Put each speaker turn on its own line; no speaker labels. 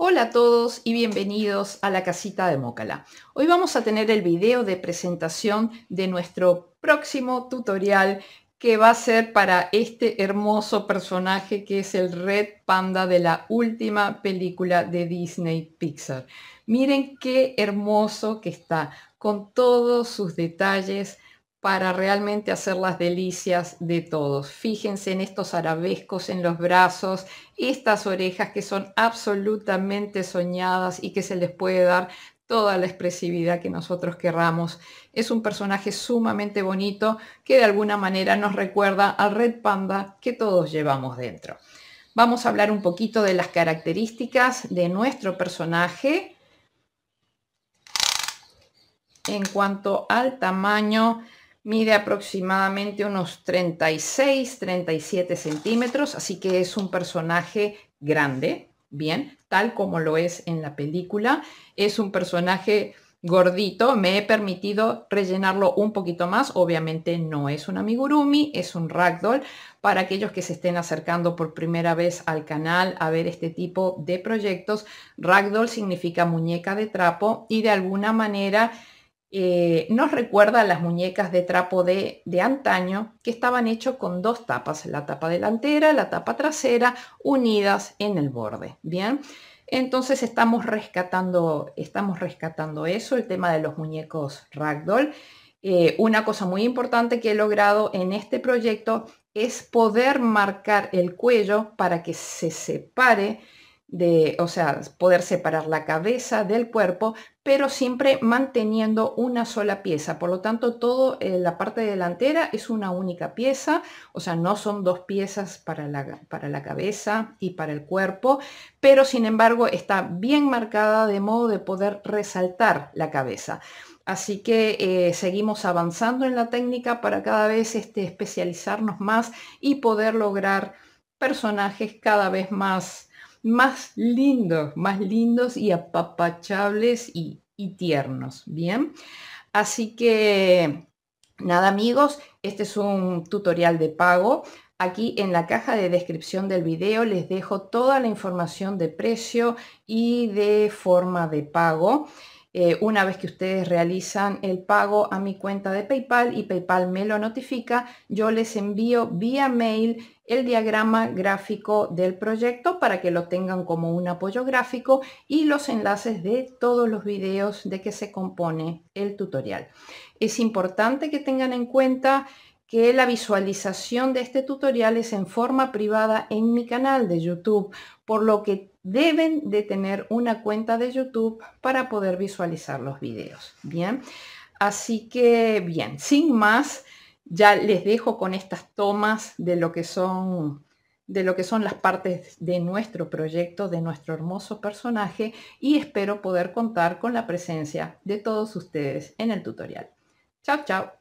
Hola a todos y bienvenidos a la casita de Mócala. Hoy vamos a tener el video de presentación de nuestro próximo tutorial que va a ser para este hermoso personaje que es el Red Panda de la última película de Disney Pixar. Miren qué hermoso que está, con todos sus detalles para realmente hacer las delicias de todos. Fíjense en estos arabescos en los brazos, estas orejas que son absolutamente soñadas y que se les puede dar toda la expresividad que nosotros querramos. Es un personaje sumamente bonito que de alguna manera nos recuerda al Red Panda que todos llevamos dentro. Vamos a hablar un poquito de las características de nuestro personaje. En cuanto al tamaño, Mide aproximadamente unos 36, 37 centímetros, así que es un personaje grande, bien, tal como lo es en la película. Es un personaje gordito, me he permitido rellenarlo un poquito más. Obviamente no es un amigurumi, es un ragdoll. Para aquellos que se estén acercando por primera vez al canal a ver este tipo de proyectos, ragdoll significa muñeca de trapo y de alguna manera eh, nos recuerda las muñecas de trapo de, antaño que estaban hechas con dos tapas, la tapa delantera, la tapa trasera, unidas en el borde. Bien, entonces estamos rescatando, estamos rescatando eso, el tema de los muñecos ragdoll. Eh, una cosa muy importante que he logrado en este proyecto es poder marcar el cuello para que se separe de, o sea, poder separar la cabeza del cuerpo, pero siempre manteniendo una sola pieza. Por lo tanto, toda eh, la parte delantera es una única pieza, o sea, no son dos piezas para la, para la cabeza y para el cuerpo, pero sin embargo está bien marcada de modo de poder resaltar la cabeza. Así que eh, seguimos avanzando en la técnica para cada vez este, especializarnos más y poder lograr personajes cada vez más más lindos, más lindos y apapachables y, tiernos, ¿bien? Así que nada amigos, este es un tutorial de pago. Aquí en la caja de descripción del video les dejo toda la información de precio y de forma de pago. Eh, una vez que ustedes realizan el pago a mi cuenta de PayPal y PayPal me lo notifica, yo les envío vía mail el diagrama gráfico del proyecto para que lo tengan como un apoyo gráfico y los enlaces de todos los videos de que se compone el tutorial. Es importante que tengan en cuenta que la visualización de este tutorial es en forma privada en mi canal de YouTube, por lo que deben de tener una cuenta de YouTube para poder visualizar los videos. Bien, así que bien, sin más, ya les dejo con estas tomas de lo que son de lo que son las partes de nuestro proyecto, de nuestro hermoso personaje y espero poder contar con la presencia de todos ustedes en el tutorial. Chao, chao.